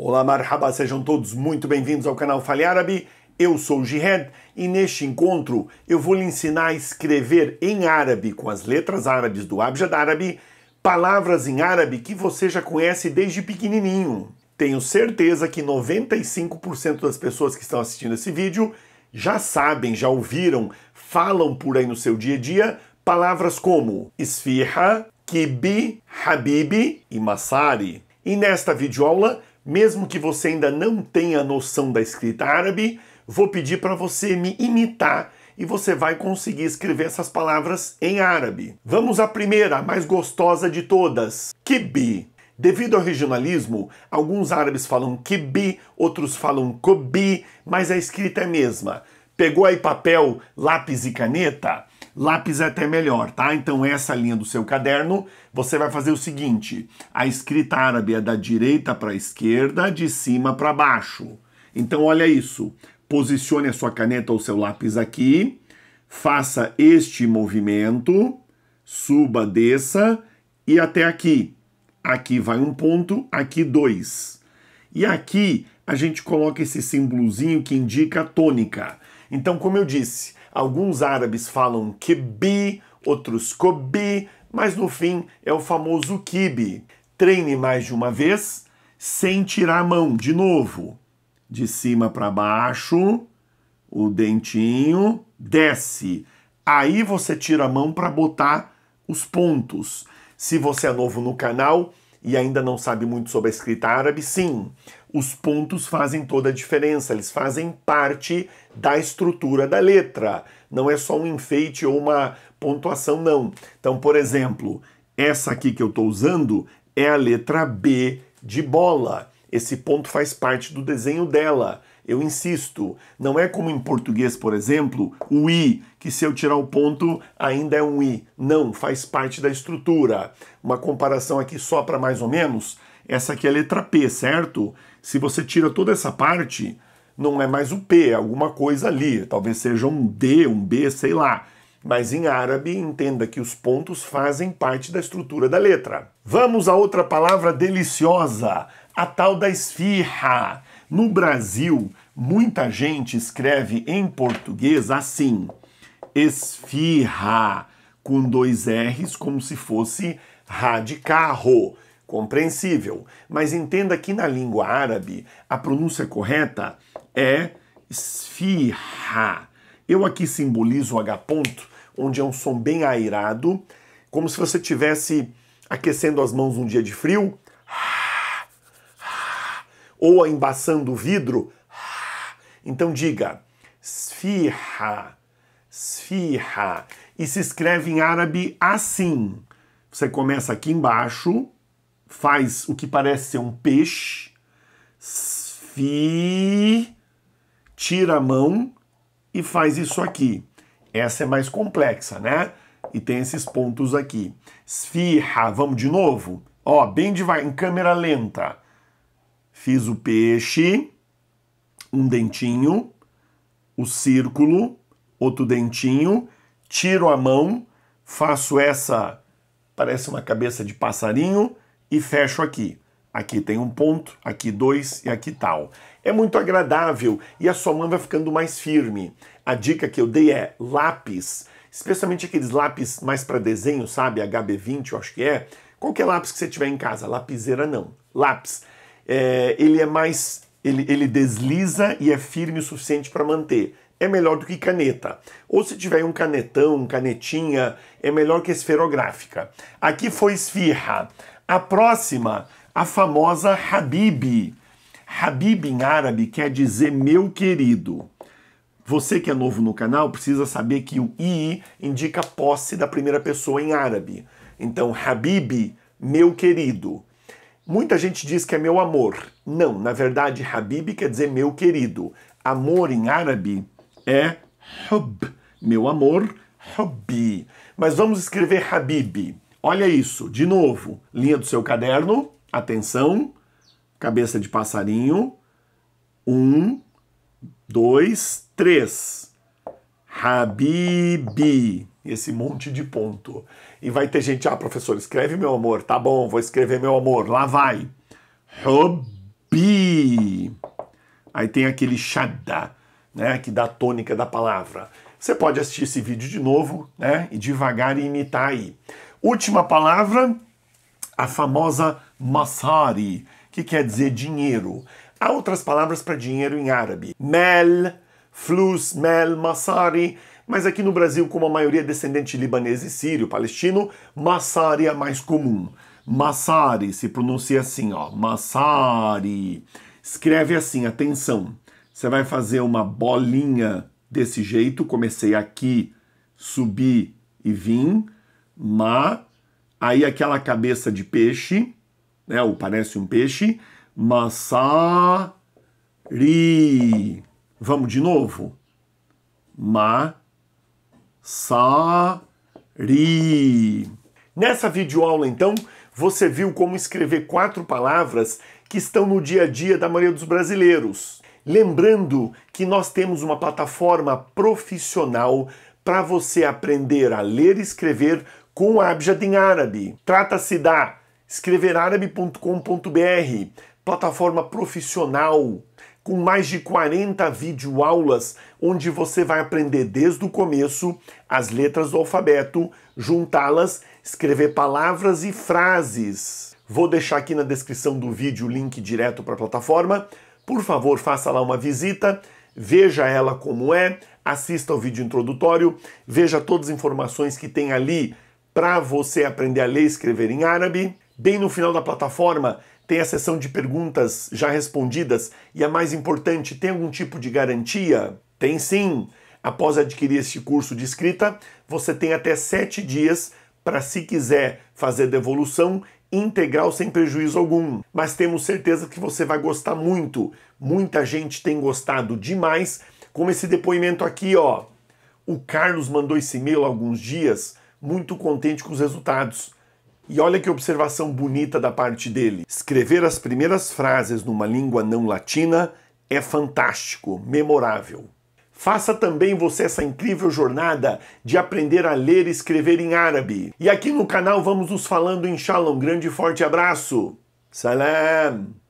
Olá, marhaba, sejam todos muito bem-vindos ao canal Fale Árabe. Eu sou o e neste encontro eu vou lhe ensinar a escrever em árabe, com as letras árabes do Abjad Árabe, palavras em árabe que você já conhece desde pequenininho. Tenho certeza que 95% das pessoas que estão assistindo esse vídeo já sabem, já ouviram, falam por aí no seu dia a dia palavras como esfirra, kibi, habibi e massari. E nesta videoaula mesmo que você ainda não tenha noção da escrita árabe, vou pedir para você me imitar e você vai conseguir escrever essas palavras em árabe. Vamos à primeira, a mais gostosa de todas: kibi. Devido ao regionalismo, alguns árabes falam kibi, outros falam kobi, mas a escrita é a mesma. Pegou aí papel, lápis e caneta? lápis é até melhor, tá? Então essa linha do seu caderno, você vai fazer o seguinte: a escrita árabe é da direita para a esquerda, de cima para baixo. Então olha isso. Posicione a sua caneta ou seu lápis aqui, faça este movimento, suba, desça e até aqui. Aqui vai um ponto, aqui dois. E aqui a gente coloca esse símbolozinho que indica a tônica. Então, como eu disse, Alguns árabes falam kibi, outros kobi, mas no fim é o famoso kibi. Treine mais de uma vez sem tirar a mão, de novo. De cima para baixo, o dentinho desce. Aí você tira a mão para botar os pontos. Se você é novo no canal e ainda não sabe muito sobre a escrita árabe, sim, os pontos fazem toda a diferença, eles fazem parte da estrutura da letra. Não é só um enfeite ou uma pontuação, não. Então, por exemplo, essa aqui que eu estou usando é a letra B de bola. Esse ponto faz parte do desenho dela. Eu insisto, não é como em português, por exemplo, o i, que se eu tirar o ponto ainda é um i. Não, faz parte da estrutura. Uma comparação aqui só para mais ou menos, essa aqui é a letra P, certo? Se você tira toda essa parte, não é mais o P, é alguma coisa ali. Talvez seja um D, um B, sei lá. Mas em árabe, entenda que os pontos fazem parte da estrutura da letra. Vamos a outra palavra deliciosa, a tal da esfirra. No Brasil, muita gente escreve em português assim: esfirra, com dois R's, como se fosse rá de carro compreensível. Mas entenda que na língua árabe a pronúncia correta é esfirra. Eu aqui simbolizo o H ponto, onde é um som bem airado, como se você tivesse aquecendo as mãos num dia de frio, ou embaçando o vidro. Então diga esfirra, esfirra. E se escreve em árabe assim. Você começa aqui embaixo, faz o que parece ser um peixe, fi, tira a mão e faz isso aqui. Essa é mais complexa, né? E tem esses pontos aqui. Sfirra, vamos de novo? Ó, bem devagar, em câmera lenta. Fiz o peixe, um dentinho, o círculo, outro dentinho, tiro a mão, faço essa, parece uma cabeça de passarinho, e fecho aqui. Aqui tem um ponto, aqui dois e aqui tal. É muito agradável e a sua mão vai ficando mais firme. A dica que eu dei é lápis, especialmente aqueles lápis mais para desenho, sabe? HB20, eu acho que é. Qualquer lápis que você tiver em casa, lapiseira não, lápis. É, ele é mais, ele, ele desliza e é firme o suficiente para manter é melhor do que caneta. Ou se tiver um canetão, canetinha, é melhor que esferográfica. Aqui foi esfirra. A próxima, a famosa Habib. Habib em árabe quer dizer meu querido. Você que é novo no canal precisa saber que o i indica posse da primeira pessoa em árabe. Então, Habib, meu querido. Muita gente diz que é meu amor. Não, na verdade, Habib quer dizer meu querido. Amor em árabe é hub, meu amor, hubbi. Mas vamos escrever Habib. Olha isso, de novo, linha do seu caderno, atenção, cabeça de passarinho. Um, dois, três. Habibi. Esse monte de ponto. E vai ter gente, ah, professor, escreve meu amor. Tá bom, vou escrever meu amor. Lá vai. Hobi. Aí tem aquele xada, né, que dá a tônica da palavra. Você pode assistir esse vídeo de novo, né, e devagar e imitar aí. Última palavra, a famosa masari, que quer dizer dinheiro. Há outras palavras para dinheiro em árabe. Mel, flus, mel, masari. Mas aqui no Brasil, como a maioria é descendente libanês e sírio, palestino, masari é mais comum. Massari se pronuncia assim, ó. Massari. Escreve assim, atenção. Você vai fazer uma bolinha desse jeito. Comecei aqui, subi e vim ma, aí aquela cabeça de peixe, né, ou parece um peixe, massari. Vamos de novo. ri. Nessa videoaula, então, você viu como escrever quatro palavras que estão no dia a dia da maioria dos brasileiros. Lembrando que nós temos uma plataforma profissional para você aprender a ler e escrever com a Abjad em árabe. Trata-se da escreverárabe.com.br, plataforma profissional com mais de 40 videoaulas onde você vai aprender desde o começo as letras do alfabeto, juntá-las, escrever palavras e frases. Vou deixar aqui na descrição do vídeo o link direto para a plataforma. Por favor, faça lá uma visita, veja ela como é, assista ao vídeo introdutório, veja todas as informações que tem ali para você aprender a ler e escrever em árabe. Bem no final da plataforma tem a seção de perguntas já respondidas e a mais importante, tem algum tipo de garantia? Tem sim. Após adquirir este curso de escrita, você tem até sete dias para se quiser fazer devolução integral sem prejuízo algum. Mas temos certeza que você vai gostar muito. Muita gente tem gostado demais, como esse depoimento aqui, ó. O Carlos mandou esse e-mail há alguns dias muito contente com os resultados. E olha que observação bonita da parte dele. Escrever as primeiras frases numa língua não latina é fantástico, memorável. Faça também você essa incrível jornada de aprender a ler e escrever em árabe. E aqui no canal vamos nos falando, inshallah. Um grande e forte abraço. Salam!